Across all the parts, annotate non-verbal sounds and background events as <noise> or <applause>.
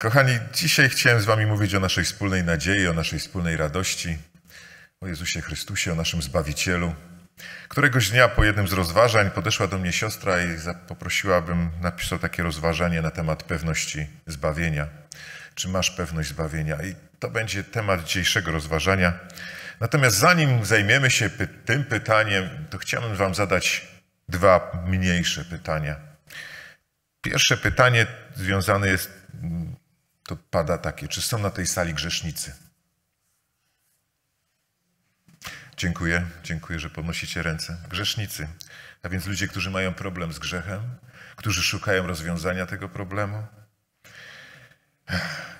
Kochani, dzisiaj chciałem z Wami mówić o naszej wspólnej nadziei, o naszej wspólnej radości, o Jezusie Chrystusie, o naszym Zbawicielu. Któregoś dnia po jednym z rozważań podeszła do mnie siostra i poprosiła, abym napisał takie rozważanie na temat pewności zbawienia. Czy masz pewność zbawienia? I to będzie temat dzisiejszego rozważania. Natomiast zanim zajmiemy się py tym pytaniem, to chciałbym Wam zadać dwa mniejsze pytania. Pierwsze pytanie związane jest mm, to pada takie, czy są na tej sali grzesznicy? Dziękuję, dziękuję, że podnosicie ręce. Grzesznicy, a więc ludzie, którzy mają problem z grzechem, którzy szukają rozwiązania tego problemu.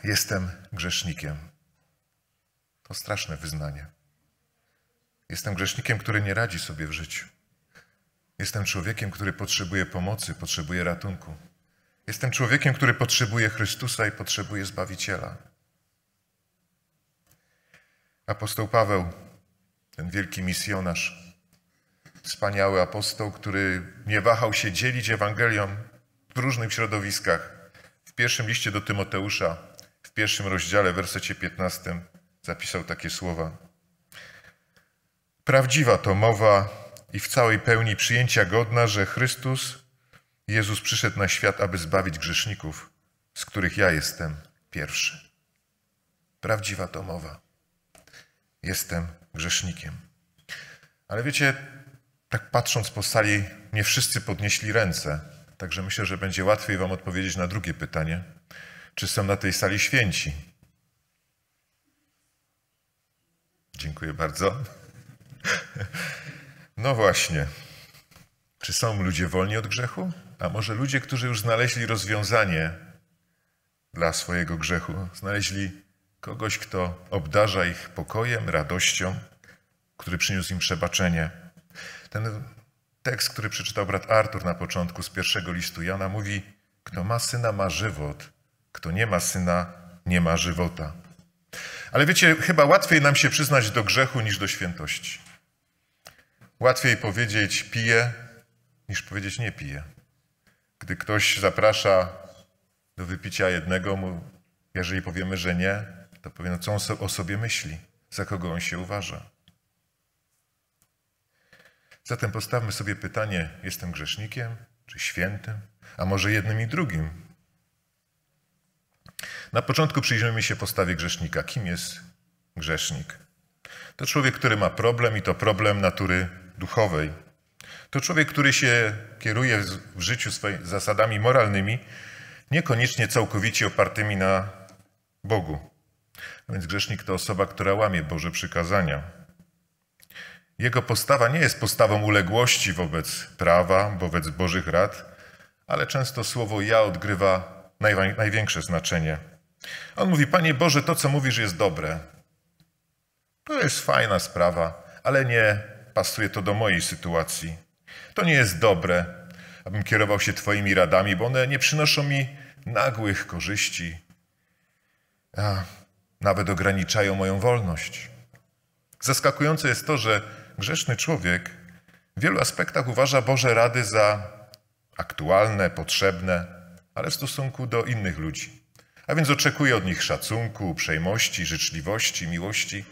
Jestem grzesznikiem. To straszne wyznanie. Jestem grzesznikiem, który nie radzi sobie w życiu. Jestem człowiekiem, który potrzebuje pomocy, potrzebuje ratunku. Jestem człowiekiem, który potrzebuje Chrystusa i potrzebuje Zbawiciela. Apostoł Paweł, ten wielki misjonarz, wspaniały apostoł, który nie wahał się dzielić Ewangelią w różnych środowiskach. W pierwszym liście do Tymoteusza, w pierwszym rozdziale, w wersecie 15, zapisał takie słowa. Prawdziwa to mowa i w całej pełni przyjęcia godna, że Chrystus Jezus przyszedł na świat, aby zbawić grzeszników, z których ja jestem pierwszy. Prawdziwa to mowa. Jestem grzesznikiem. Ale wiecie, tak patrząc po sali, nie wszyscy podnieśli ręce, także myślę, że będzie łatwiej Wam odpowiedzieć na drugie pytanie. Czy są na tej sali święci? Dziękuję bardzo. <laughs> No właśnie. Czy są ludzie wolni od grzechu? A może ludzie, którzy już znaleźli rozwiązanie dla swojego grzechu, znaleźli kogoś, kto obdarza ich pokojem, radością, który przyniósł im przebaczenie. Ten tekst, który przeczytał brat Artur na początku z pierwszego listu Jana, mówi: Kto ma syna, ma żywot, kto nie ma syna, nie ma żywota. Ale wiecie, chyba łatwiej nam się przyznać do grzechu niż do świętości. Łatwiej powiedzieć piję, niż powiedzieć nie piję. Gdy ktoś zaprasza do wypicia jednego, mu, jeżeli powiemy, że nie, to powiem, no, co on o sobie myśli, za kogo on się uważa. Zatem postawmy sobie pytanie: jestem grzesznikiem czy świętym, a może jednym i drugim? Na początku przyjrzymy się postawie grzesznika. Kim jest grzesznik? To człowiek, który ma problem i to problem natury duchowej to człowiek, który się kieruje w życiu swoimi zasadami moralnymi, niekoniecznie całkowicie opartymi na Bogu. A no więc grzesznik to osoba, która łamie Boże przykazania. Jego postawa nie jest postawą uległości wobec prawa, wobec Bożych rad, ale często słowo ja odgrywa największe znaczenie. On mówi: Panie Boże, to co mówisz jest dobre. To jest fajna sprawa, ale nie pasuje to do mojej sytuacji. To nie jest dobre, abym kierował się Twoimi radami, bo one nie przynoszą mi nagłych korzyści, a nawet ograniczają moją wolność. Zaskakujące jest to, że grzeszny człowiek w wielu aspektach uważa Boże rady za aktualne, potrzebne, ale w stosunku do innych ludzi. A więc oczekuje od nich szacunku, uprzejmości, życzliwości, miłości,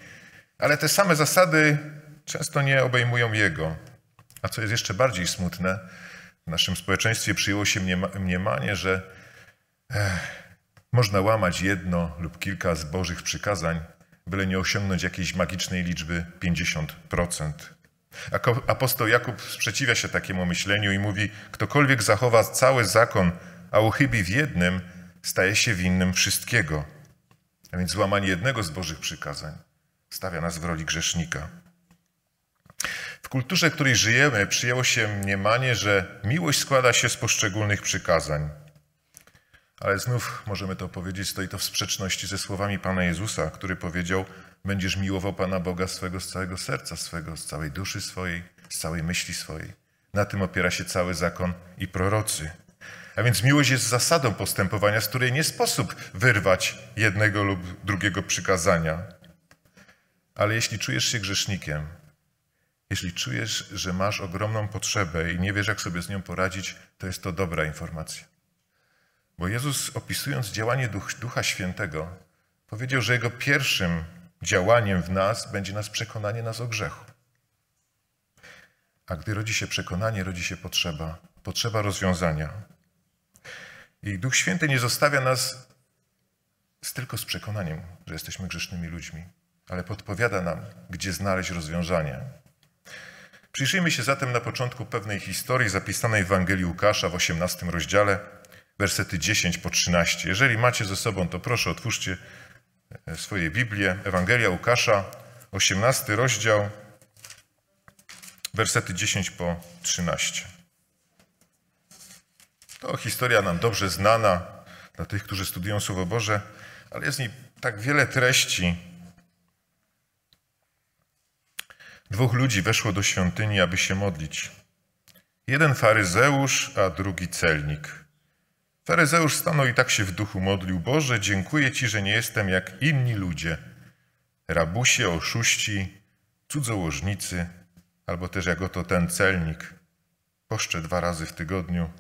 ale te same zasady często nie obejmują jego. A co jest jeszcze bardziej smutne, w naszym społeczeństwie przyjęło się mniemanie, że ech, można łamać jedno lub kilka z Bożych przykazań, byle nie osiągnąć jakiejś magicznej liczby 50%. Apostoł Jakub sprzeciwia się takiemu myśleniu i mówi: Ktokolwiek zachowa cały zakon, a uchybi w jednym, staje się winnym wszystkiego. A więc złamanie jednego z Bożych przykazań stawia nas w roli grzesznika. W kulturze, w której żyjemy, przyjęło się mniemanie, że miłość składa się z poszczególnych przykazań. Ale znów możemy to powiedzieć, stoi to w sprzeczności ze słowami Pana Jezusa, który powiedział: Będziesz miłował Pana Boga swego z całego serca swego, z całej duszy swojej, z całej myśli swojej. Na tym opiera się cały zakon i prorocy. A więc miłość jest zasadą postępowania, z której nie sposób wyrwać jednego lub drugiego przykazania. Ale jeśli czujesz się grzesznikiem, jeśli czujesz, że masz ogromną potrzebę i nie wiesz, jak sobie z nią poradzić, to jest to dobra informacja. Bo Jezus, opisując działanie Duch, Ducha Świętego, powiedział, że Jego pierwszym działaniem w nas będzie nas przekonanie nas o grzechu. A gdy rodzi się przekonanie, rodzi się potrzeba, potrzeba rozwiązania. I Duch Święty nie zostawia nas tylko z przekonaniem, że jesteśmy grzesznymi ludźmi, ale podpowiada nam, gdzie znaleźć rozwiązanie. Przyjrzyjmy się zatem na początku pewnej historii zapisanej w Ewangelii Łukasza w 18 rozdziale, wersety 10 po 13. Jeżeli macie ze sobą, to proszę otwórzcie e, swoje Biblię. Ewangelia Łukasza, 18 rozdział, wersety 10 po 13. To historia nam dobrze znana dla tych, którzy studiują Słowo Boże, ale jest w niej tak wiele treści, Dwóch ludzi weszło do świątyni, aby się modlić. Jeden faryzeusz, a drugi celnik. Faryzeusz stanął i tak się w duchu modlił: Boże, dziękuję Ci, że nie jestem jak inni ludzie. Rabusie, oszuści, cudzołożnicy, albo też jak oto ten celnik. Poszczę dwa razy w tygodniu,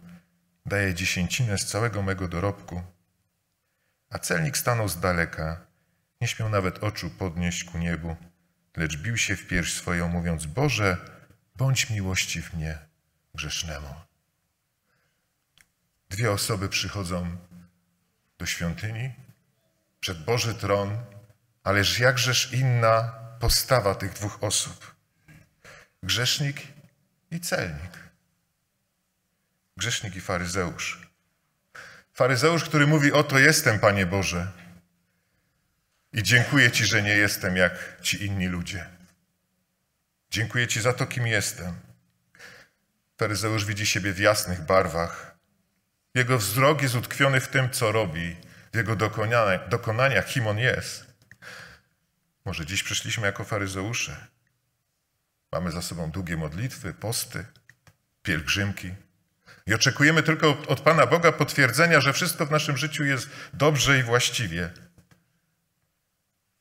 daję dziesięcinę z całego mego dorobku. A celnik stanął z daleka, nie śmiał nawet oczu podnieść ku niebu lecz bił się w pierś swoją, mówiąc: Boże, bądź miłościw mnie grzesznemu. Dwie osoby przychodzą do świątyni, przed Boży tron, ależ jakżeż inna postawa tych dwóch osób: grzesznik i celnik. Grzesznik i faryzeusz. Faryzeusz, który mówi: Oto jestem, Panie Boże i dziękuję Ci, że nie jestem jak ci inni ludzie. Dziękuję Ci za to, kim jestem. Faryzeusz widzi siebie w jasnych barwach. Jego wzrok jest utkwiony w tym, co robi, w jego dokonaniach, dokonaniach kim on jest. Może dziś przyszliśmy jako faryzeusze. Mamy za sobą długie modlitwy, posty, pielgrzymki. I oczekujemy tylko od Pana Boga potwierdzenia, że wszystko w naszym życiu jest dobrze i właściwie.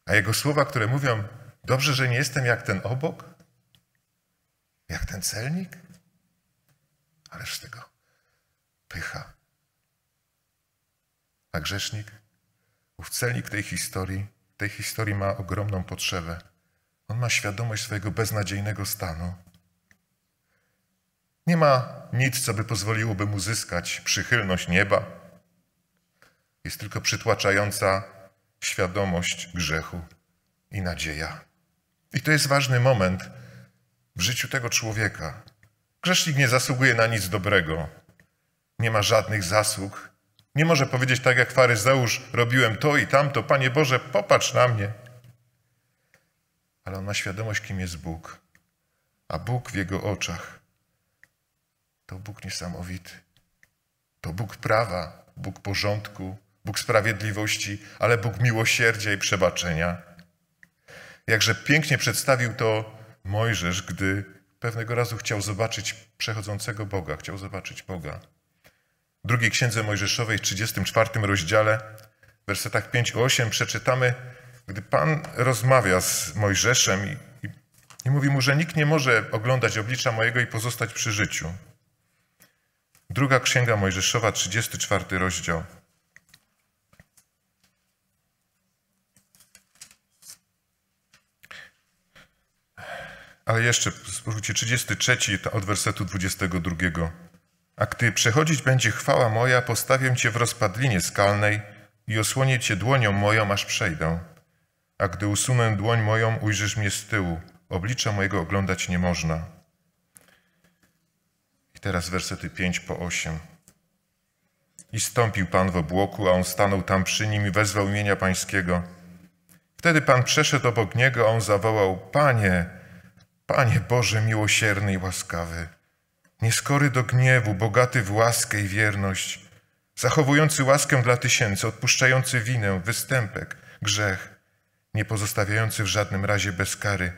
A jego słowa, które mówią, dobrze, że nie jestem jak ten obok, jak ten celnik, ależ z tego pycha. A grzesznik, ów celnik tej historii, tej historii ma ogromną potrzebę. On ma świadomość swojego beznadziejnego stanu. Nie ma nic, co by pozwoliłoby mu zyskać przychylność nieba. Jest tylko przytłaczająca świadomość grzechu i nadzieja. I to jest ważny moment w życiu tego człowieka. Grzesznik nie zasługuje na nic dobrego, nie ma żadnych zasług. Nie może powiedzieć tak jak faryzeusz, robiłem to i tamto, Panie Boże, popatrz na mnie. Ale on ma świadomość, kim jest Bóg, a Bóg w jego oczach to Bóg niesamowity. To Bóg prawa, Bóg porządku, Bóg sprawiedliwości, ale Bóg miłosierdzia i przebaczenia. Jakże pięknie przedstawił to Mojżesz, gdy pewnego razu chciał zobaczyć przechodzącego Boga, chciał zobaczyć Boga. W drugiej księdze Mojżeszowej, 34 rozdziale, w wersetach 5-8 przeczytamy, gdy Pan rozmawia z Mojżeszem i, i, i mówi mu, że nikt nie może oglądać oblicza mojego i pozostać przy życiu. Druga księga Mojżeszowa, 34 rozdział. Ale jeszcze, spójrzcie, 33 od wersetu 22. A gdy przechodzić będzie chwała moja, postawię cię w rozpadlinie skalnej i osłonię cię dłonią moją, aż przejdę. A gdy usunę dłoń moją, ujrzysz mnie z tyłu. Oblicza mojego oglądać nie można. I teraz wersety 5 po 8. I stąpił Pan w obłoku, a on stanął tam przy nim i wezwał imienia Pańskiego. Wtedy Pan przeszedł obok niego, a on zawołał, Panie, Panie Boże miłosierny i łaskawy, nieskory do gniewu, bogaty w łaskę i wierność, zachowujący łaskę dla tysięcy, odpuszczający winę, występek, grzech, nie pozostawiający w żadnym razie bez kary,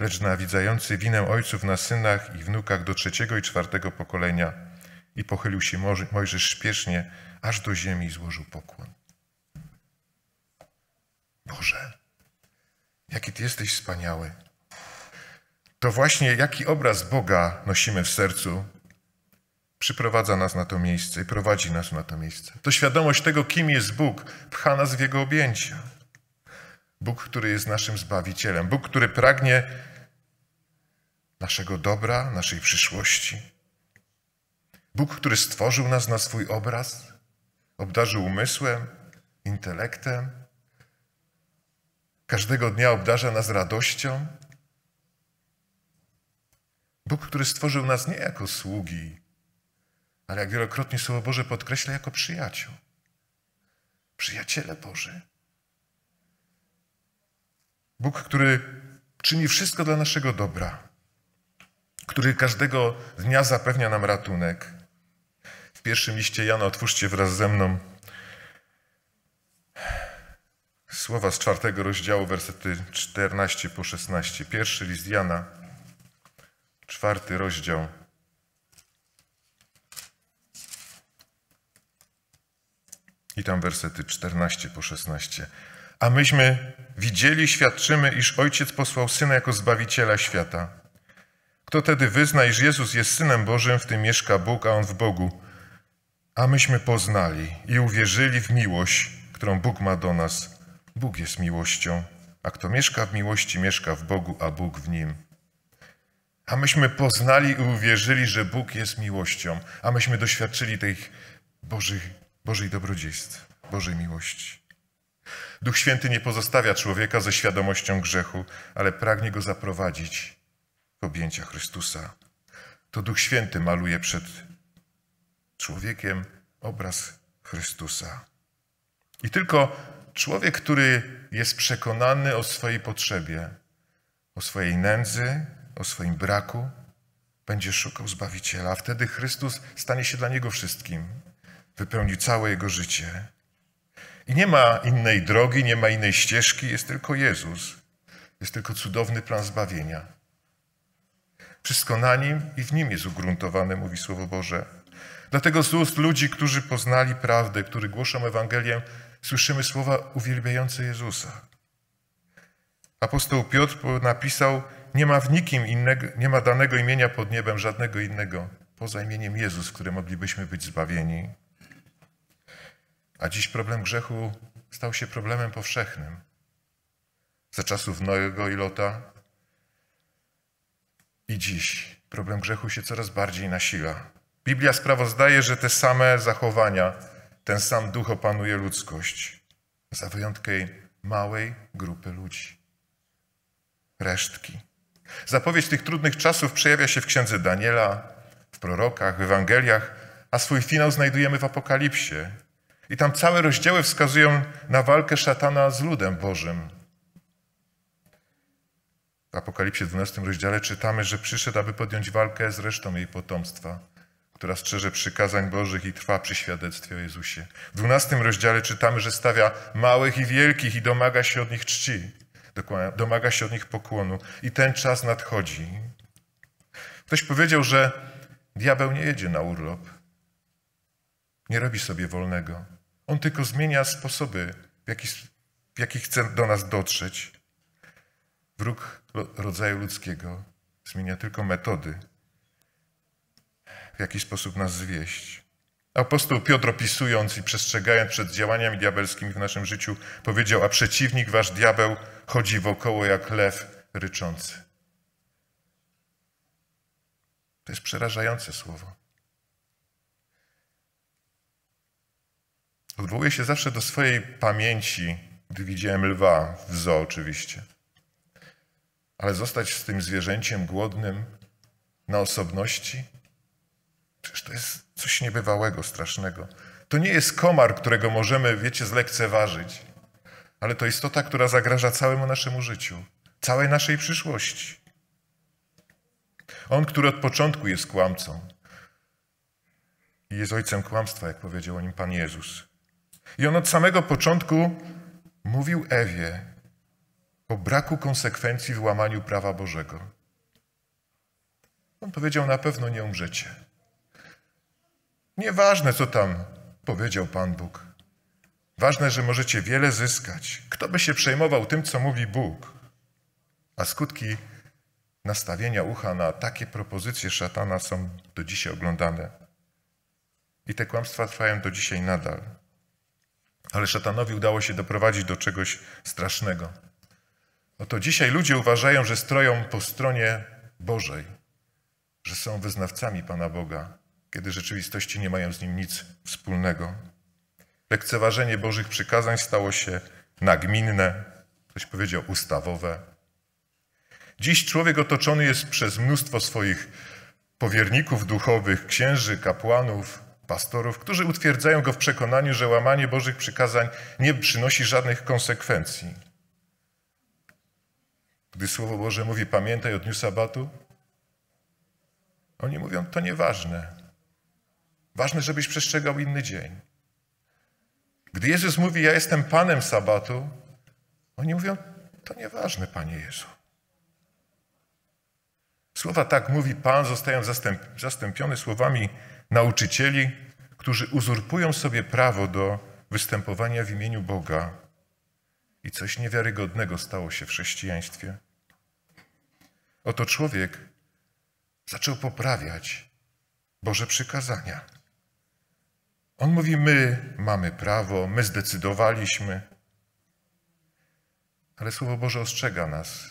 lecz nawidzający winę ojców na synach i wnukach do trzeciego i czwartego pokolenia. I pochylił się Mojżesz śpiesznie, aż do ziemi złożył pokłon. Boże, jaki Ty jesteś wspaniały! to właśnie jaki obraz Boga nosimy w sercu, przyprowadza nas na to miejsce i prowadzi nas na to miejsce. To świadomość tego, kim jest Bóg, pcha nas w Jego objęcia. Bóg, który jest naszym Zbawicielem, Bóg, który pragnie naszego dobra, naszej przyszłości. Bóg, który stworzył nas na swój obraz, obdarzył umysłem, intelektem. Każdego dnia obdarza nas radością, Bóg, który stworzył nas nie jako sługi, ale jak wielokrotnie Słowo Boże podkreśla, jako przyjaciół. Przyjaciele Boży. Bóg, który czyni wszystko dla naszego dobra, który każdego dnia zapewnia nam ratunek. W pierwszym liście Jana otwórzcie wraz ze mną słowa z czwartego rozdziału, wersety 14 po 16. Pierwszy list Jana czwarty rozdział. I tam wersety 14 po 16. A myśmy widzieli, świadczymy, iż Ojciec posłał Syna jako Zbawiciela świata. Kto tedy wyzna, iż Jezus jest Synem Bożym, w tym mieszka Bóg, a On w Bogu. A myśmy poznali i uwierzyli w miłość, którą Bóg ma do nas. Bóg jest miłością, a kto mieszka w miłości, mieszka w Bogu, a Bóg w nim. A myśmy poznali i uwierzyli, że Bóg jest miłością, a myśmy doświadczyli tej Bożej, Bożej dobrodziejstw, Bożej miłości. Duch Święty nie pozostawia człowieka ze świadomością grzechu, ale pragnie go zaprowadzić w objęcia Chrystusa. To Duch Święty maluje przed człowiekiem obraz Chrystusa. I tylko człowiek, który jest przekonany o swojej potrzebie, o swojej nędzy, o swoim braku, będzie szukał Zbawiciela. Wtedy Chrystus stanie się dla niego wszystkim, wypełni całe jego życie. I nie ma innej drogi, nie ma innej ścieżki, jest tylko Jezus. Jest tylko cudowny plan zbawienia. Wszystko na nim i w nim jest ugruntowane, mówi Słowo Boże. Dlatego z ust ludzi, którzy poznali prawdę, którzy głoszą Ewangelię, słyszymy słowa uwielbiające Jezusa. Apostoł Piotr napisał, nie ma w nikim innego, nie ma danego imienia pod niebem żadnego innego, poza imieniem Jezus, w którym moglibyśmy być zbawieni. A dziś problem grzechu stał się problemem powszechnym. Za czasów Noego i Lota i dziś problem grzechu się coraz bardziej nasila. Biblia sprawozdaje, że te same zachowania, ten sam duch opanuje ludzkość, za wyjątkiem małej grupy ludzi, resztki. Zapowiedź tych trudnych czasów przejawia się w księdze Daniela, w prorokach, w Ewangeliach, a swój finał znajdujemy w Apokalipsie. I tam całe rozdziały wskazują na walkę szatana z ludem Bożym. W Apokalipsie 12 rozdziale czytamy, że przyszedł, aby podjąć walkę z resztą jej potomstwa, która strzeże przykazań Bożych i trwa przy świadectwie o Jezusie. W 12 rozdziale czytamy, że stawia małych i wielkich i domaga się od nich czci domaga się od nich pokłonu i ten czas nadchodzi. Ktoś powiedział, że diabeł nie jedzie na urlop, nie robi sobie wolnego. On tylko zmienia sposoby, w jaki, w jaki chce do nas dotrzeć. Wróg rodzaju ludzkiego zmienia tylko metody, w jaki sposób nas zwieść. Apostoł Piotr opisując i przestrzegając przed działaniami diabelskimi w naszym życiu powiedział, a przeciwnik, wasz diabeł, chodzi wokoło jak lew ryczący. To jest przerażające słowo. Odwołuję się zawsze do swojej pamięci, gdy widziałem lwa w zoo oczywiście. Ale zostać z tym zwierzęciem głodnym na osobności, przecież to jest Coś niebywałego, strasznego. To nie jest komar, którego możemy, wiecie, zlekceważyć, ale to istota, która zagraża całemu naszemu życiu, całej naszej przyszłości. On, który od początku jest kłamcą i jest ojcem kłamstwa, jak powiedział o nim Pan Jezus. I on od samego początku mówił Ewie o braku konsekwencji w łamaniu prawa Bożego. On powiedział: Na pewno nie umrzecie. Nieważne, co tam powiedział Pan Bóg. Ważne, że możecie wiele zyskać. Kto by się przejmował tym, co mówi Bóg? A skutki nastawienia ucha na takie propozycje szatana są do dzisiaj oglądane. I te kłamstwa trwają do dzisiaj nadal. Ale szatanowi udało się doprowadzić do czegoś strasznego. Oto dzisiaj ludzie uważają, że stroją po stronie Bożej, że są wyznawcami Pana Boga, kiedy rzeczywistości nie mają z nim nic wspólnego. Lekceważenie Bożych przykazań stało się nagminne, ktoś powiedział ustawowe. Dziś człowiek otoczony jest przez mnóstwo swoich powierników duchowych, księży, kapłanów, pastorów, którzy utwierdzają go w przekonaniu, że łamanie Bożych przykazań nie przynosi żadnych konsekwencji. Gdy Słowo Boże mówi pamiętaj o dniu sabatu, oni mówią to nieważne. Ważne, żebyś przestrzegał inny dzień. Gdy Jezus mówi, ja jestem Panem Sabatu, oni mówią, to nieważne, Panie Jezu. Słowa tak mówi Pan zostają zastęp, zastąpione słowami nauczycieli, którzy uzurpują sobie prawo do występowania w imieniu Boga. I coś niewiarygodnego stało się w chrześcijaństwie. Oto człowiek zaczął poprawiać Boże przykazania. On mówi: My mamy prawo, my zdecydowaliśmy. Ale Słowo Boże ostrzega nas.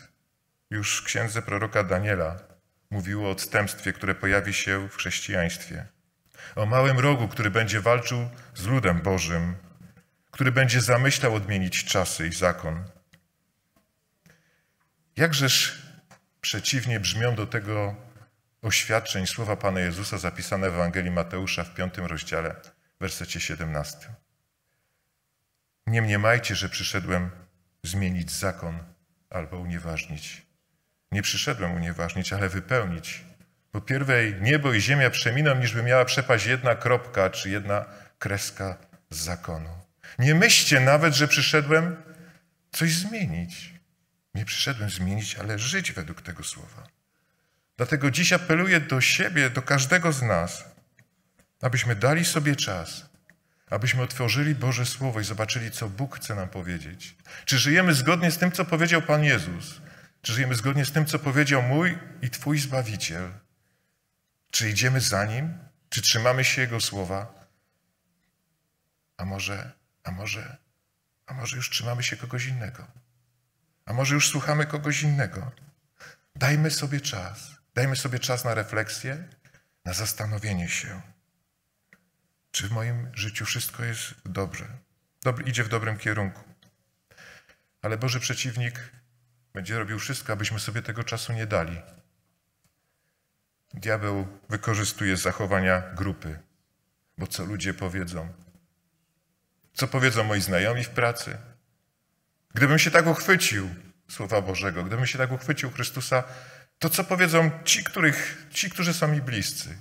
Już w księdze proroka Daniela mówiło o odstępstwie, które pojawi się w chrześcijaństwie. O małym rogu, który będzie walczył z ludem Bożym, który będzie zamyślał odmienić czasy i zakon. Jakżeż przeciwnie brzmią do tego oświadczeń słowa Pana Jezusa zapisane w Ewangelii Mateusza w piątym rozdziale w wersecie 17. Nie mniemajcie, że przyszedłem zmienić zakon albo unieważnić. Nie przyszedłem unieważnić, ale wypełnić. Bo pierwej niebo i ziemia przeminą, niżby miała przepaść jedna kropka czy jedna kreska z zakonu. Nie myślcie nawet, że przyszedłem coś zmienić. Nie przyszedłem zmienić, ale żyć według tego słowa. Dlatego dziś apeluję do siebie, do każdego z nas, abyśmy dali sobie czas, abyśmy otworzyli Boże Słowo i zobaczyli, co Bóg chce nam powiedzieć. Czy żyjemy zgodnie z tym, co powiedział Pan Jezus? Czy żyjemy zgodnie z tym, co powiedział mój i Twój Zbawiciel? Czy idziemy za Nim? Czy trzymamy się Jego słowa? A może, a może, a może już trzymamy się kogoś innego? A może już słuchamy kogoś innego? Dajmy sobie czas. Dajmy sobie czas na refleksję, na zastanowienie się. Czy w moim życiu wszystko jest dobrze? Dobry, idzie w dobrym kierunku. Ale Boży przeciwnik będzie robił wszystko, abyśmy sobie tego czasu nie dali. Diabeł wykorzystuje zachowania grupy, bo co ludzie powiedzą? Co powiedzą moi znajomi w pracy? Gdybym się tak uchwycił Słowa Bożego, gdybym się tak uchwycił Chrystusa, to co powiedzą ci, których, ci którzy są mi bliscy?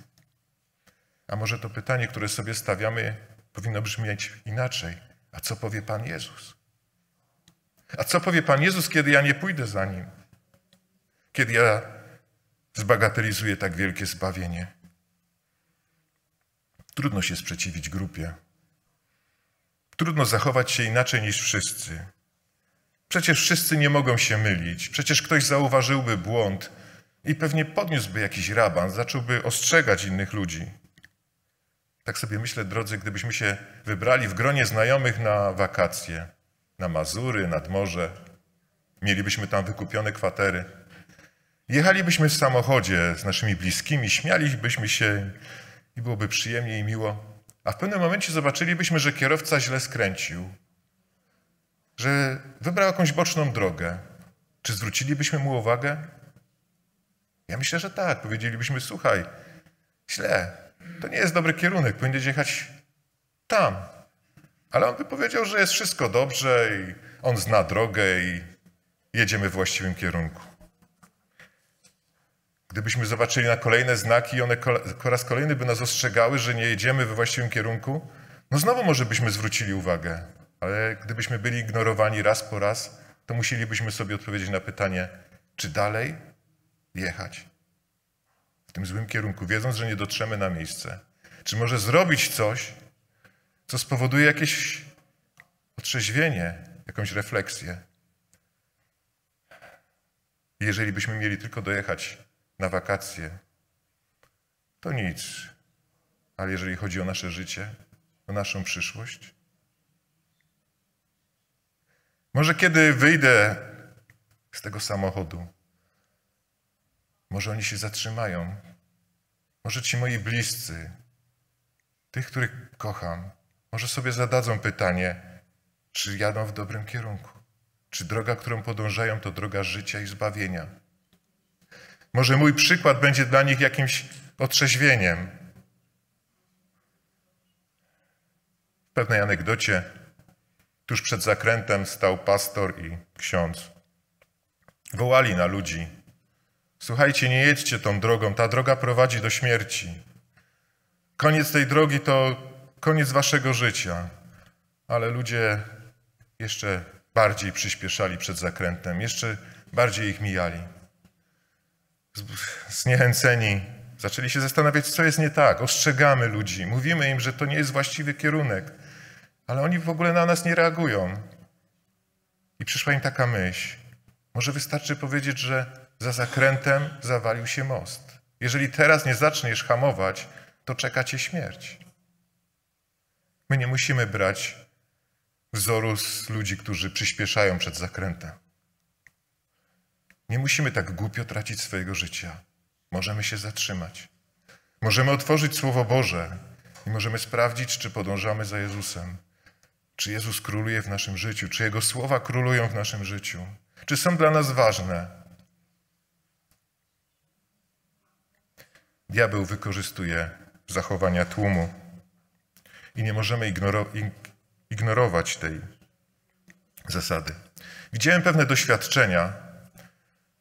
A może to pytanie, które sobie stawiamy, powinno brzmieć inaczej. A co powie Pan Jezus? A co powie Pan Jezus, kiedy ja nie pójdę za Nim? Kiedy ja zbagatelizuję tak wielkie zbawienie? Trudno się sprzeciwić grupie. Trudno zachować się inaczej niż wszyscy. Przecież wszyscy nie mogą się mylić. Przecież ktoś zauważyłby błąd i pewnie podniósłby jakiś raban, zacząłby ostrzegać innych ludzi. Tak sobie myślę, drodzy, gdybyśmy się wybrali w gronie znajomych na wakacje, na Mazury, nad morze, mielibyśmy tam wykupione kwatery, jechalibyśmy w samochodzie z naszymi bliskimi, śmialibyśmy się i byłoby przyjemnie i miło, a w pewnym momencie zobaczylibyśmy, że kierowca źle skręcił, że wybrał jakąś boczną drogę. Czy zwrócilibyśmy mu uwagę? Ja myślę, że tak. Powiedzielibyśmy, słuchaj, źle, to nie jest dobry kierunek, powinieneś jechać tam. Ale on by powiedział, że jest wszystko dobrze i on zna drogę i jedziemy w właściwym kierunku. Gdybyśmy zobaczyli na kolejne znaki i one po raz kolejny by nas ostrzegały, że nie jedziemy we właściwym kierunku, no znowu może byśmy zwrócili uwagę. Ale gdybyśmy byli ignorowani raz po raz, to musielibyśmy sobie odpowiedzieć na pytanie, czy dalej jechać tym złym kierunku, wiedząc, że nie dotrzemy na miejsce? Czy może zrobić coś, co spowoduje jakieś otrzeźwienie, jakąś refleksję? Jeżeli byśmy mieli tylko dojechać na wakacje, to nic. Ale jeżeli chodzi o nasze życie, o naszą przyszłość, może kiedy wyjdę z tego samochodu, może oni się zatrzymają. Może ci moi bliscy, tych, których kocham, może sobie zadadzą pytanie, czy jadą w dobrym kierunku. Czy droga, którą podążają, to droga życia i zbawienia. Może mój przykład będzie dla nich jakimś otrzeźwieniem. W pewnej anegdocie, tuż przed zakrętem stał pastor i ksiądz. Wołali na ludzi, Słuchajcie, nie jedźcie tą drogą, ta droga prowadzi do śmierci. Koniec tej drogi to koniec waszego życia. Ale ludzie jeszcze bardziej przyspieszali przed zakrętem, jeszcze bardziej ich mijali. Zniechęceni zaczęli się zastanawiać, co jest nie tak. Ostrzegamy ludzi, mówimy im, że to nie jest właściwy kierunek, ale oni w ogóle na nas nie reagują. I przyszła im taka myśl: może wystarczy powiedzieć, że za zakrętem zawalił się most. Jeżeli teraz nie zaczniesz hamować, to czeka cię śmierć. My nie musimy brać wzoru z ludzi, którzy przyspieszają przed zakrętem. Nie musimy tak głupio tracić swojego życia. Możemy się zatrzymać. Możemy otworzyć Słowo Boże i możemy sprawdzić, czy podążamy za Jezusem. Czy Jezus króluje w naszym życiu, czy Jego słowa królują w naszym życiu, czy są dla nas ważne, Diabeł wykorzystuje zachowania tłumu i nie możemy ignoro ignorować tej zasady. Widziałem pewne doświadczenia,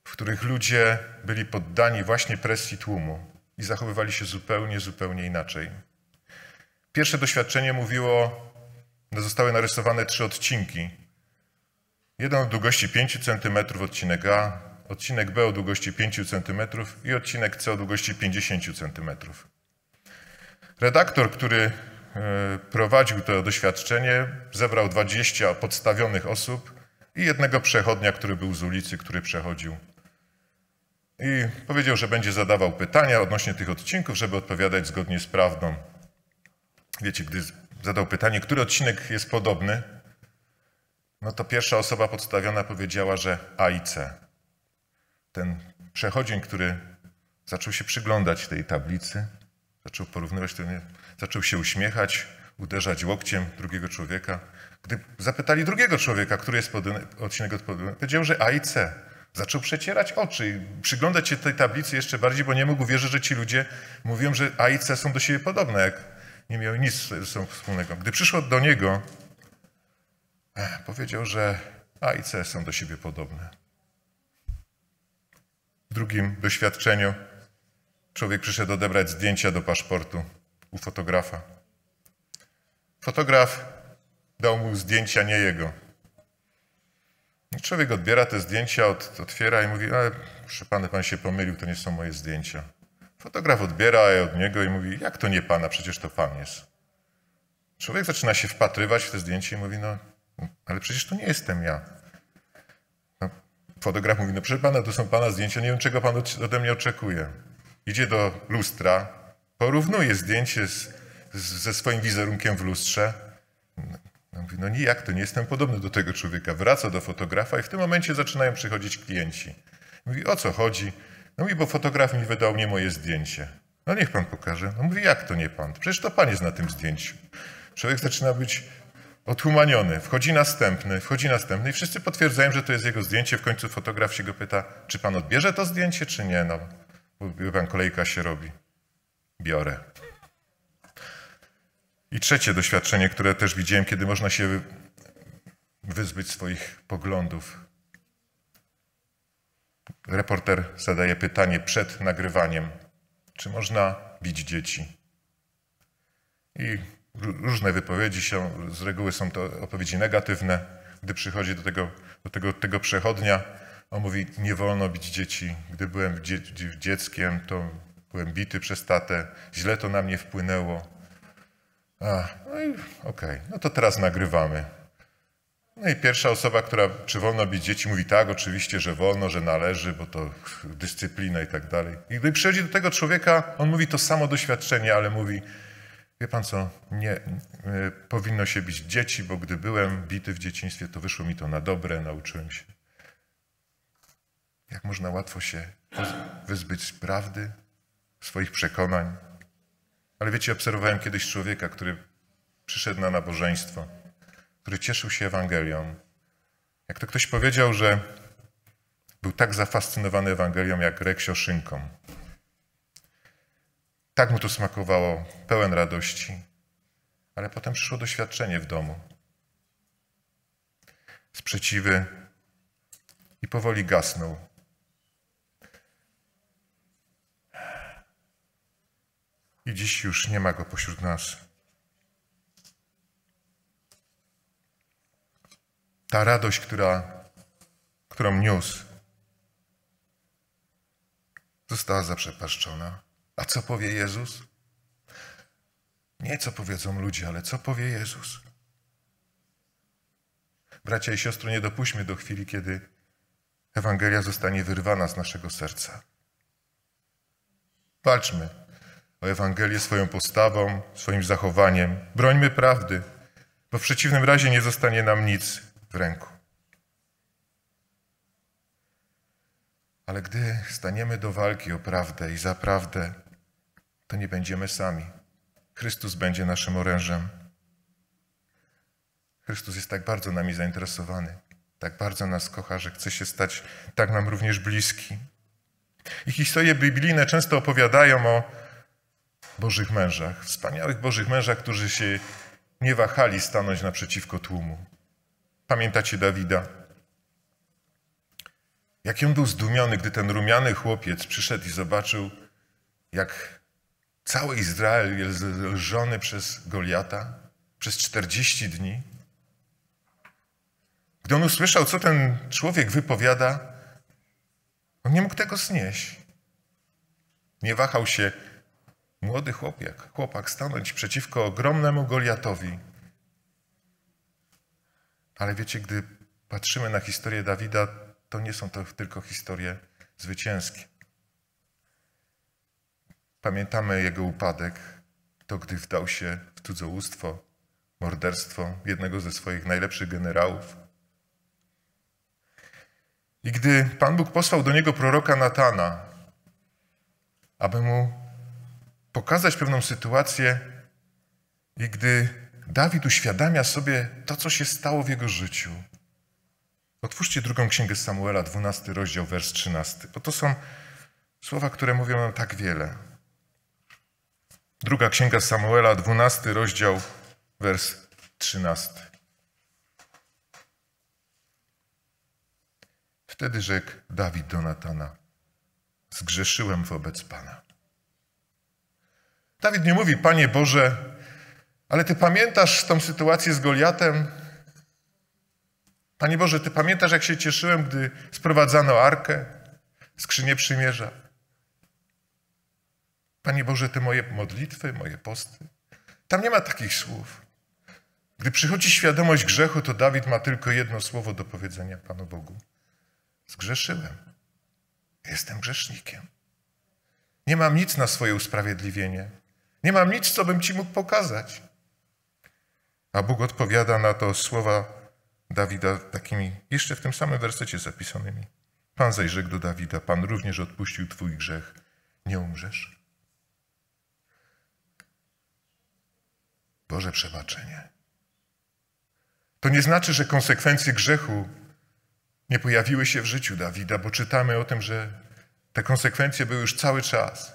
w których ludzie byli poddani właśnie presji tłumu i zachowywali się zupełnie, zupełnie inaczej. Pierwsze doświadczenie mówiło, że zostały narysowane trzy odcinki. Jeden o długości 5 cm odcinek A, odcinek B o długości 5 cm i odcinek C o długości 50 cm. Redaktor, który e, prowadził to doświadczenie, zebrał 20 podstawionych osób i jednego przechodnia, który był z ulicy, który przechodził. I powiedział, że będzie zadawał pytania odnośnie tych odcinków, żeby odpowiadać zgodnie z prawdą. Wiecie, gdy zadał pytanie, który odcinek jest podobny, no to pierwsza osoba podstawiona powiedziała, że A i C ten przechodzień, który zaczął się przyglądać tej tablicy, zaczął porównywać, zaczął się uśmiechać, uderzać łokciem drugiego człowieka. Gdy zapytali drugiego człowieka, który jest odcinek odpowiedni, powiedział, że A i C. Zaczął przecierać oczy i przyglądać się tej tablicy jeszcze bardziej, bo nie mógł wierzyć, że ci ludzie mówią, że A i C są do siebie podobne, jak nie miały nic ze sobą wspólnego. Gdy przyszło do niego, e, powiedział, że A i C są do siebie podobne. W drugim doświadczeniu człowiek przyszedł odebrać zdjęcia do paszportu u fotografa. Fotograf dał mu zdjęcia nie jego. I człowiek odbiera te zdjęcia, od, otwiera i mówi, ale proszę pana, pan się pomylił, to nie są moje zdjęcia. Fotograf odbiera je od niego i mówi, jak to nie pana, przecież to pan jest. Człowiek zaczyna się wpatrywać w te zdjęcie i mówi, no ale przecież to nie jestem ja fotograf mówi, no proszę pana, to są pana zdjęcia, nie wiem czego pan ode mnie oczekuje. Idzie do lustra, porównuje zdjęcie z, z, ze swoim wizerunkiem w lustrze. No, mówi, no nijak, to nie jestem podobny do tego człowieka. Wraca do fotografa i w tym momencie zaczynają przychodzić klienci. Mówi, o co chodzi? No mówi, bo fotograf mi wydał nie moje zdjęcie. No niech pan pokaże. No mówi, jak to nie pan? Przecież to pan jest na tym zdjęciu. Człowiek zaczyna być Odhumaniony. Wchodzi następny, wchodzi następny i wszyscy potwierdzają, że to jest jego zdjęcie. W końcu fotograf się go pyta, czy pan odbierze to zdjęcie, czy nie. No, bo pan kolejka się robi. Biorę. I trzecie doświadczenie, które też widziałem, kiedy można się wyzbyć swoich poglądów. Reporter zadaje pytanie przed nagrywaniem, czy można bić dzieci. I różne wypowiedzi się, z reguły są to odpowiedzi negatywne. Gdy przychodzi do tego, do tego, tego przechodnia, on mówi, nie wolno bić dzieci. Gdy byłem dzie dzieckiem, to byłem bity przez tatę, źle to na mnie wpłynęło. A, no i okej, okay, no to teraz nagrywamy. No i pierwsza osoba, która czy wolno bić dzieci, mówi tak, oczywiście, że wolno, że należy, bo to dyscyplina i tak dalej. I gdy przychodzi do tego człowieka, on mówi to samo doświadczenie, ale mówi, Wie pan co, nie e, powinno się bić dzieci, bo gdy byłem bity w dzieciństwie, to wyszło mi to na dobre, nauczyłem się. Jak można łatwo się wyzbyć prawdy, swoich przekonań. Ale wiecie, obserwowałem kiedyś człowieka, który przyszedł na nabożeństwo, który cieszył się Ewangelią. Jak to ktoś powiedział, że był tak zafascynowany Ewangelią jak Reksio szynką. Tak mu to smakowało, pełen radości. Ale potem przyszło doświadczenie w domu. Sprzeciwy i powoli gasnął. I dziś już nie ma go pośród nas. Ta radość, która, którą niósł, została zaprzepaszczona. A co powie Jezus? Nie co powiedzą ludzie, ale co powie Jezus. Bracia i siostry, nie dopuśćmy do chwili, kiedy Ewangelia zostanie wyrwana z naszego serca. Walczmy o Ewangelię swoją postawą, swoim zachowaniem. Brońmy prawdy, bo w przeciwnym razie nie zostanie nam nic w ręku. Ale gdy staniemy do walki o prawdę i za prawdę, to nie będziemy sami. Chrystus będzie naszym orężem. Chrystus jest tak bardzo nami zainteresowany, tak bardzo nas kocha, że chce się stać tak nam również bliski. I historie biblijne często opowiadają o Bożych mężach, wspaniałych Bożych mężach, którzy się nie wahali stanąć naprzeciwko tłumu. Pamiętacie Dawida? Jaki on był zdumiony, gdy ten rumiany chłopiec przyszedł i zobaczył, jak Cały Izrael jest lżony przez Goliata przez 40 dni. Gdy on usłyszał, co ten człowiek wypowiada, on nie mógł tego znieść. Nie wahał się młody chłopiek, chłopak stanąć przeciwko ogromnemu Goliatowi. Ale wiecie, gdy patrzymy na historię Dawida, to nie są to tylko historie zwycięskie. Pamiętamy jego upadek, to gdy wdał się w cudzołóstwo, morderstwo jednego ze swoich najlepszych generałów. I gdy Pan Bóg posłał do niego proroka Natana, aby mu pokazać pewną sytuację, i gdy Dawid uświadamia sobie to, co się stało w jego życiu. Otwórzcie drugą księgę Samuela, 12 rozdział, wers 13, bo to są słowa, które mówią nam tak wiele. Druga księga Samuela, 12 rozdział, wers 13. Wtedy rzekł Dawid do Natana: Zgrzeszyłem wobec Pana. Dawid nie mówi: Panie Boże, ale ty pamiętasz tą sytuację z Goliatem? Panie Boże, ty pamiętasz, jak się cieszyłem, gdy sprowadzano arkę, skrzynię przymierza? Panie Boże, te moje modlitwy, moje posty. Tam nie ma takich słów. Gdy przychodzi świadomość grzechu, to Dawid ma tylko jedno słowo do powiedzenia Panu Bogu: Zgrzeszyłem. Jestem grzesznikiem. Nie mam nic na swoje usprawiedliwienie. Nie mam nic, co bym ci mógł pokazać. A Bóg odpowiada na to słowa Dawida takimi, jeszcze w tym samym wersecie zapisanymi. Pan zajrzekł do Dawida, Pan również odpuścił twój grzech, nie umrzesz. Boże przebaczenie. To nie znaczy, że konsekwencje grzechu nie pojawiły się w życiu Dawida, bo czytamy o tym, że te konsekwencje były już cały czas.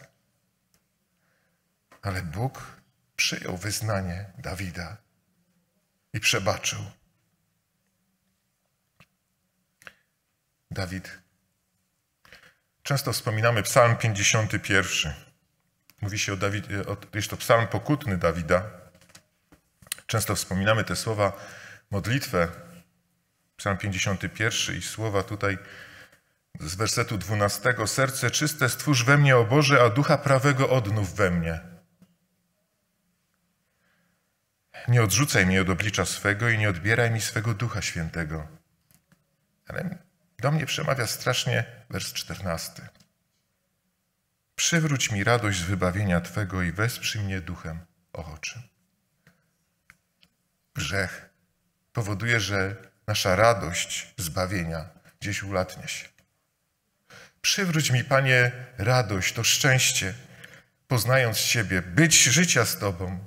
Ale Bóg przyjął wyznanie Dawida i przebaczył. Dawid. Często wspominamy Psalm 51. Mówi się o Dawidzie, jest to psalm pokutny Dawida. Często wspominamy te słowa, modlitwę, Psalm 51 i słowa tutaj z wersetu 12. Serce czyste stwórz we mnie, o Boże, a ducha prawego odnów we mnie. Nie odrzucaj mnie od oblicza swego i nie odbieraj mi swego Ducha Świętego. Ale do mnie przemawia strasznie wers 14. Przywróć mi radość z wybawienia Twego i wesprzyj mnie duchem ochoczym. Grzech powoduje, że nasza radość zbawienia gdzieś ulatnia się. Przywróć mi, Panie, radość, to szczęście, poznając Ciebie, być życia z Tobą.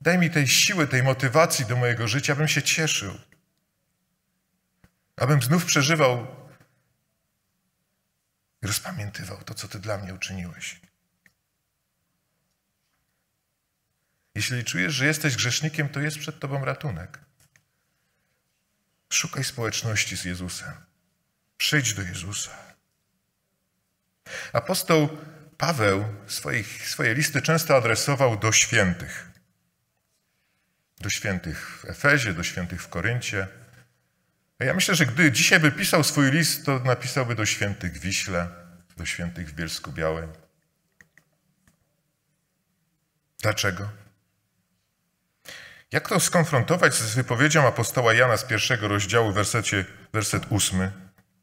Daj mi tej siły, tej motywacji do mojego życia, abym się cieszył. Abym znów przeżywał i rozpamiętywał to, co Ty dla mnie uczyniłeś. Jeśli czujesz, że jesteś grzesznikiem, to jest przed tobą ratunek. Szukaj społeczności z Jezusem. Przyjdź do Jezusa. Apostoł Paweł swoich, swoje listy często adresował do świętych. Do świętych w Efezie, do świętych w Koryncie. Ja myślę, że gdy dzisiaj by pisał swój list, to napisałby do świętych w Wiśle, do świętych w Bielsku Białej. Dlaczego? Jak to skonfrontować z wypowiedzią apostoła Jana z pierwszego rozdziału, wersecie, werset ósmy,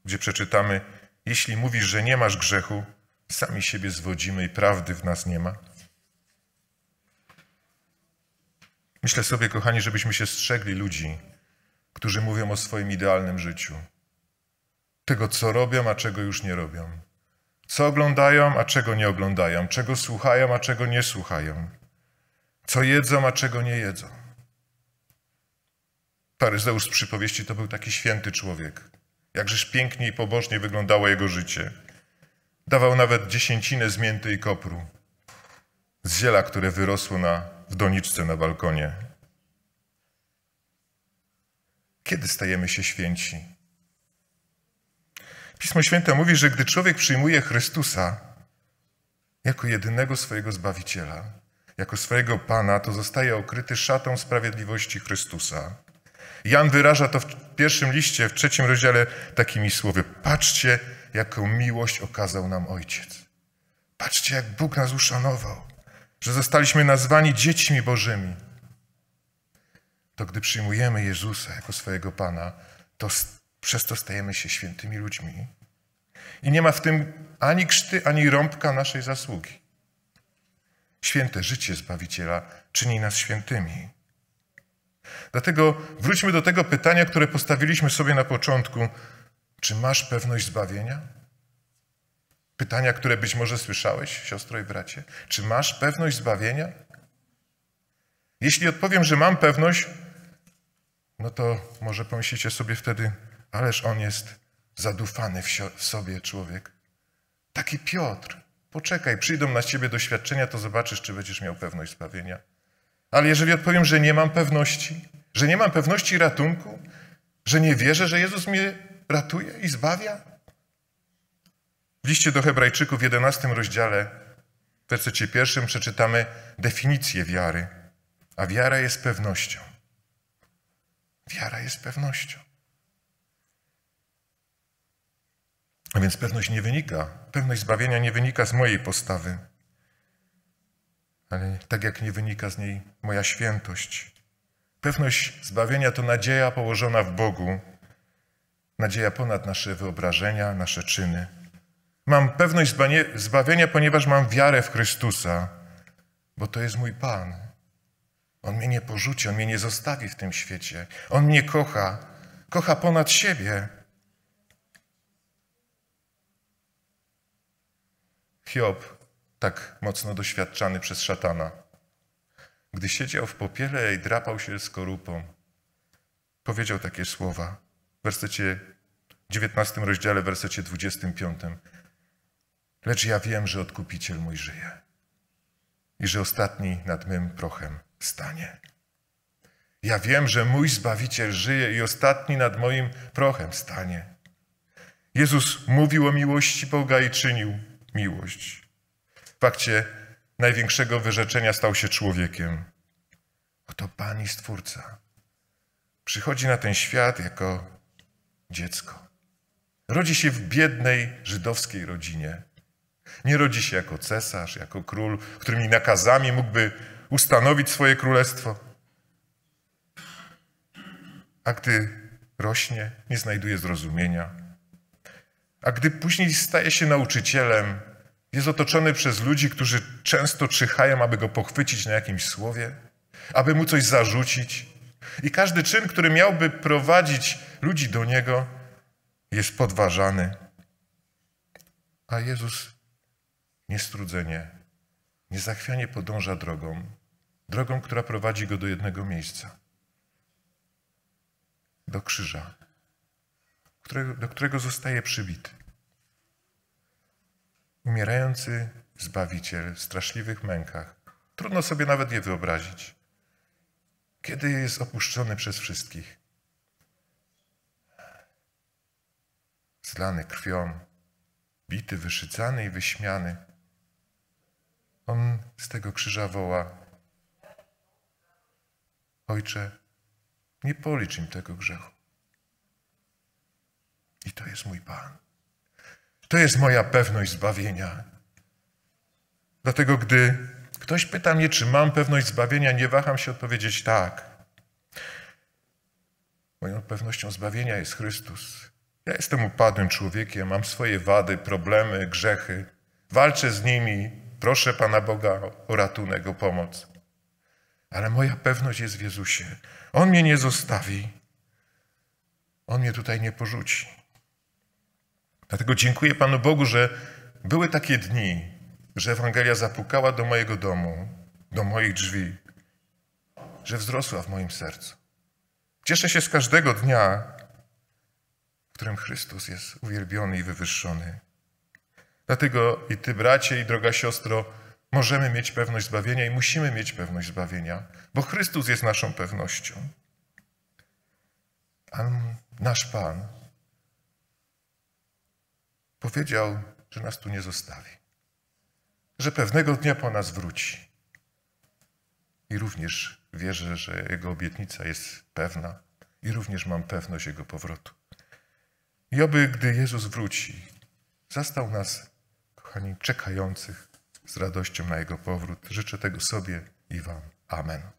gdzie przeczytamy: Jeśli mówisz, że nie masz grzechu, sami siebie zwodzimy i prawdy w nas nie ma? Myślę sobie, kochani, żebyśmy się strzegli ludzi, którzy mówią o swoim idealnym życiu. Tego, co robią, a czego już nie robią. Co oglądają, a czego nie oglądają. Czego słuchają, a czego nie słuchają. Co jedzą, a czego nie jedzą. Faryzeusz z przypowieści to był taki święty człowiek. Jakżeż pięknie i pobożnie wyglądało jego życie. Dawał nawet dziesięcinę z mięty i kopru, z ziela, które wyrosło na, w doniczce na balkonie. Kiedy stajemy się święci? Pismo Święte mówi, że gdy człowiek przyjmuje Chrystusa jako jedynego swojego Zbawiciela, jako swojego Pana, to zostaje okryty szatą sprawiedliwości Chrystusa. Jan wyraża to w pierwszym liście, w trzecim rozdziale takimi słowy. Patrzcie, jaką miłość okazał nam Ojciec. Patrzcie, jak Bóg nas uszanował, że zostaliśmy nazwani dziećmi Bożymi. To gdy przyjmujemy Jezusa jako swojego Pana, to przez to stajemy się świętymi ludźmi. I nie ma w tym ani krzty, ani rąbka naszej zasługi. Święte życie Zbawiciela czyni nas świętymi. Dlatego wróćmy do tego pytania, które postawiliśmy sobie na początku. Czy masz pewność zbawienia? Pytania, które być może słyszałeś, siostro i bracie. Czy masz pewność zbawienia? Jeśli odpowiem, że mam pewność, no to może pomyślicie sobie wtedy, ależ on jest zadufany w, w sobie człowiek. Taki Piotr, poczekaj, przyjdą na ciebie doświadczenia, to zobaczysz, czy będziesz miał pewność zbawienia. Ale jeżeli odpowiem, że nie mam pewności, że nie mam pewności ratunku, że nie wierzę, że Jezus mnie ratuje i zbawia? W liście do Hebrajczyków w 11 rozdziale, w wersecie pierwszym przeczytamy definicję wiary. A wiara jest pewnością. Wiara jest pewnością. A więc pewność nie wynika, pewność zbawienia nie wynika z mojej postawy ale tak jak nie wynika z niej moja świętość. Pewność zbawienia to nadzieja położona w Bogu, nadzieja ponad nasze wyobrażenia, nasze czyny. Mam pewność zbawienia, ponieważ mam wiarę w Chrystusa, bo to jest mój Pan. On mnie nie porzuci, on mnie nie zostawi w tym świecie. On mnie kocha, kocha ponad siebie. Hiob tak mocno doświadczany przez szatana. Gdy siedział w popiele i drapał się skorupą, powiedział takie słowa w wersecie 19 rozdziale, w wersecie 25. Lecz ja wiem, że odkupiciel mój żyje i że ostatni nad mym prochem stanie. Ja wiem, że mój Zbawiciel żyje i ostatni nad moim prochem stanie. Jezus mówił o miłości Boga i czynił miłość w pakcie największego wyrzeczenia stał się człowiekiem. Oto Pan i Stwórca przychodzi na ten świat jako dziecko. Rodzi się w biednej żydowskiej rodzinie. Nie rodzi się jako cesarz, jako król, którymi nakazami mógłby ustanowić swoje królestwo. A gdy rośnie, nie znajduje zrozumienia. A gdy później staje się nauczycielem, jest otoczony przez ludzi, którzy często czyhają, aby go pochwycić na jakimś słowie, aby mu coś zarzucić. I każdy czyn, który miałby prowadzić ludzi do niego, jest podważany. A Jezus niestrudzenie, niezachwianie podąża drogą, drogą, która prowadzi go do jednego miejsca do krzyża, do którego zostaje przybity umierający Zbawiciel w straszliwych mękach. Trudno sobie nawet je wyobrazić. Kiedy jest opuszczony przez wszystkich. Zlany krwią, bity, wyszycany i wyśmiany. On z tego krzyża woła Ojcze, nie policz im tego grzechu. I to jest mój Pan. To jest moja pewność zbawienia. Dlatego, gdy ktoś pyta mnie, czy mam pewność zbawienia, nie waham się odpowiedzieć tak. Moją pewnością zbawienia jest Chrystus. Ja jestem upadłym człowiekiem, mam swoje wady, problemy, grzechy. Walczę z nimi, proszę Pana Boga o ratunek, o pomoc. Ale moja pewność jest w Jezusie. On mnie nie zostawi. On mnie tutaj nie porzuci. Dlatego dziękuję Panu Bogu, że były takie dni, że Ewangelia zapukała do mojego domu, do moich drzwi, że wzrosła w moim sercu. Cieszę się z każdego dnia, w którym Chrystus jest uwielbiony i wywyższony. Dlatego i Ty, bracie, i droga siostro, możemy mieć pewność zbawienia i musimy mieć pewność zbawienia, bo Chrystus jest naszą pewnością. A nasz Pan powiedział, że nas tu nie zostawi, że pewnego dnia po nas wróci. I również wierzę, że Jego obietnica jest pewna i również mam pewność Jego powrotu. I oby, gdy Jezus wróci, zastał nas, kochani, czekających z radością na Jego powrót. Życzę tego sobie i Wam. Amen.